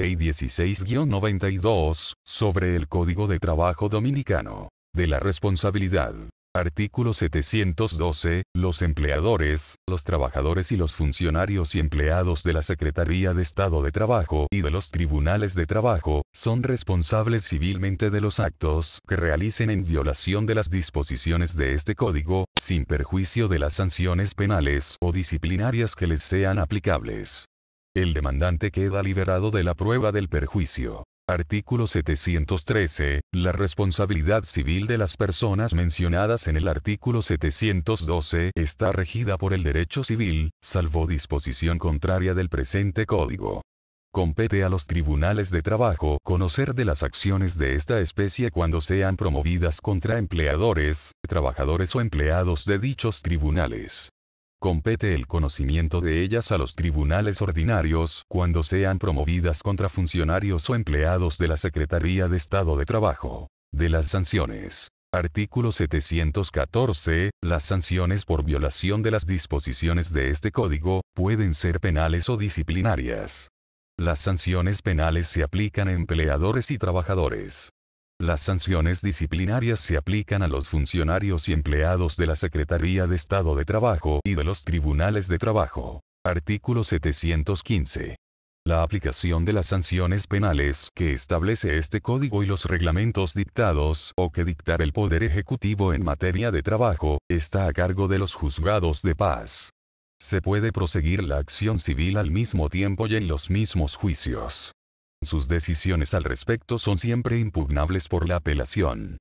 Ley 16-92, sobre el Código de Trabajo Dominicano. De la responsabilidad. Artículo 712. Los empleadores, los trabajadores y los funcionarios y empleados de la Secretaría de Estado de Trabajo y de los tribunales de trabajo, son responsables civilmente de los actos que realicen en violación de las disposiciones de este código, sin perjuicio de las sanciones penales o disciplinarias que les sean aplicables. El demandante queda liberado de la prueba del perjuicio. Artículo 713. La responsabilidad civil de las personas mencionadas en el artículo 712 está regida por el derecho civil, salvo disposición contraria del presente código. Compete a los tribunales de trabajo conocer de las acciones de esta especie cuando sean promovidas contra empleadores, trabajadores o empleados de dichos tribunales compete el conocimiento de ellas a los tribunales ordinarios cuando sean promovidas contra funcionarios o empleados de la Secretaría de Estado de Trabajo. De las sanciones. Artículo 714. Las sanciones por violación de las disposiciones de este código pueden ser penales o disciplinarias. Las sanciones penales se aplican a empleadores y trabajadores. Las sanciones disciplinarias se aplican a los funcionarios y empleados de la Secretaría de Estado de Trabajo y de los Tribunales de Trabajo. Artículo 715. La aplicación de las sanciones penales que establece este código y los reglamentos dictados o que dictar el Poder Ejecutivo en materia de trabajo, está a cargo de los juzgados de paz. Se puede proseguir la acción civil al mismo tiempo y en los mismos juicios. Sus decisiones al respecto son siempre impugnables por la apelación.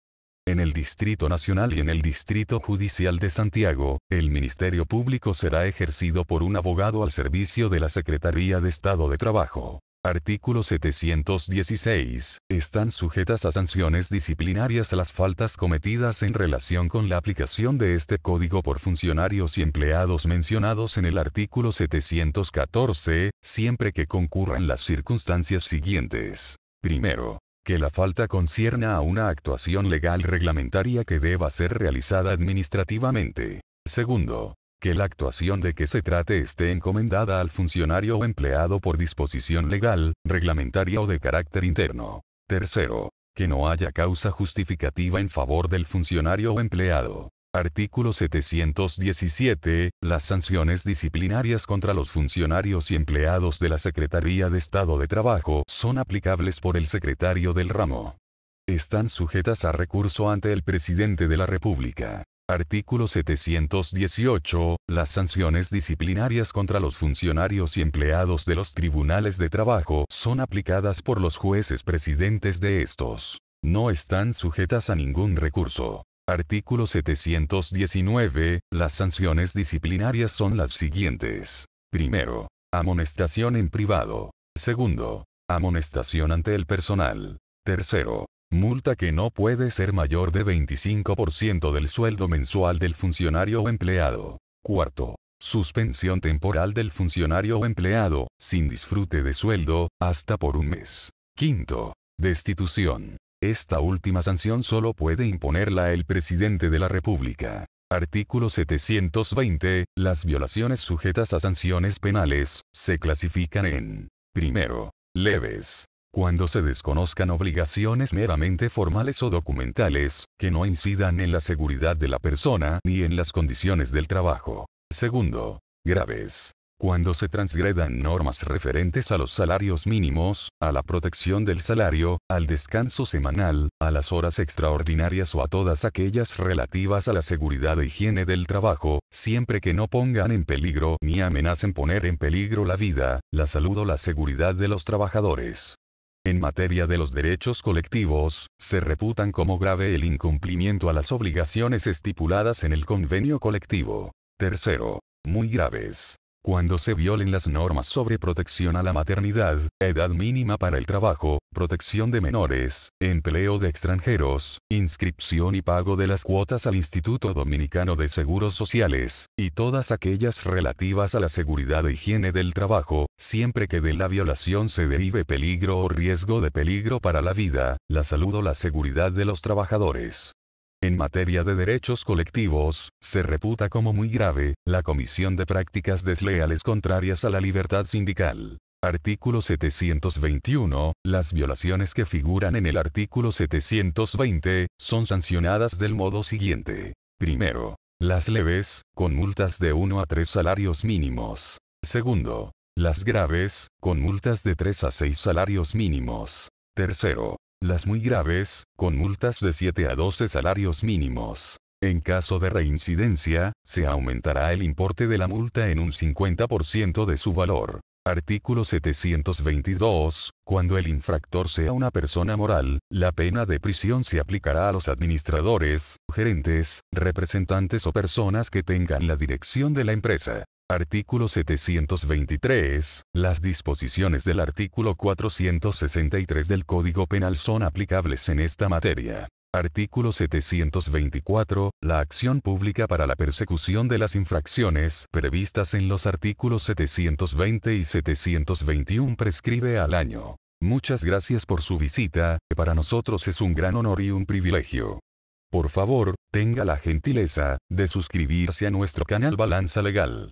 En el Distrito Nacional y en el Distrito Judicial de Santiago, el Ministerio Público será ejercido por un abogado al servicio de la Secretaría de Estado de Trabajo. Artículo 716. Están sujetas a sanciones disciplinarias a las faltas cometidas en relación con la aplicación de este código por funcionarios y empleados mencionados en el artículo 714, siempre que concurran las circunstancias siguientes. Primero, que la falta concierna a una actuación legal reglamentaria que deba ser realizada administrativamente. Segundo, que la actuación de que se trate esté encomendada al funcionario o empleado por disposición legal, reglamentaria o de carácter interno. Tercero, que no haya causa justificativa en favor del funcionario o empleado. Artículo 717. Las sanciones disciplinarias contra los funcionarios y empleados de la Secretaría de Estado de Trabajo son aplicables por el secretario del ramo. Están sujetas a recurso ante el presidente de la República. Artículo 718. Las sanciones disciplinarias contra los funcionarios y empleados de los tribunales de trabajo son aplicadas por los jueces presidentes de estos. No están sujetas a ningún recurso. Artículo 719. Las sanciones disciplinarias son las siguientes. Primero. Amonestación en privado. Segundo. Amonestación ante el personal. Tercero. Multa que no puede ser mayor de 25% del sueldo mensual del funcionario o empleado. Cuarto. Suspensión temporal del funcionario o empleado, sin disfrute de sueldo, hasta por un mes. Quinto. Destitución. Esta última sanción solo puede imponerla el presidente de la República. Artículo 720. Las violaciones sujetas a sanciones penales se clasifican en primero, leves, cuando se desconozcan obligaciones meramente formales o documentales, que no incidan en la seguridad de la persona ni en las condiciones del trabajo. Segundo, graves. Cuando se transgredan normas referentes a los salarios mínimos, a la protección del salario, al descanso semanal, a las horas extraordinarias o a todas aquellas relativas a la seguridad e higiene del trabajo, siempre que no pongan en peligro ni amenacen poner en peligro la vida, la salud o la seguridad de los trabajadores. En materia de los derechos colectivos, se reputan como grave el incumplimiento a las obligaciones estipuladas en el convenio colectivo. Tercero, muy graves. Cuando se violen las normas sobre protección a la maternidad, edad mínima para el trabajo, protección de menores, empleo de extranjeros, inscripción y pago de las cuotas al Instituto Dominicano de Seguros Sociales, y todas aquellas relativas a la seguridad e higiene del trabajo, siempre que de la violación se derive peligro o riesgo de peligro para la vida, la salud o la seguridad de los trabajadores. En materia de derechos colectivos, se reputa como muy grave la comisión de prácticas desleales contrarias a la libertad sindical. Artículo 721. Las violaciones que figuran en el artículo 720 son sancionadas del modo siguiente. Primero, las leves, con multas de 1 a 3 salarios mínimos. Segundo, las graves, con multas de 3 a 6 salarios mínimos. Tercero, las muy graves, con multas de 7 a 12 salarios mínimos. En caso de reincidencia, se aumentará el importe de la multa en un 50% de su valor. Artículo 722. Cuando el infractor sea una persona moral, la pena de prisión se aplicará a los administradores, gerentes, representantes o personas que tengan la dirección de la empresa. Artículo 723. Las disposiciones del artículo 463 del Código Penal son aplicables en esta materia. Artículo 724. La acción pública para la persecución de las infracciones previstas en los artículos 720 y 721 prescribe al año. Muchas gracias por su visita, que para nosotros es un gran honor y un privilegio. Por favor, tenga la gentileza de suscribirse a nuestro canal Balanza Legal.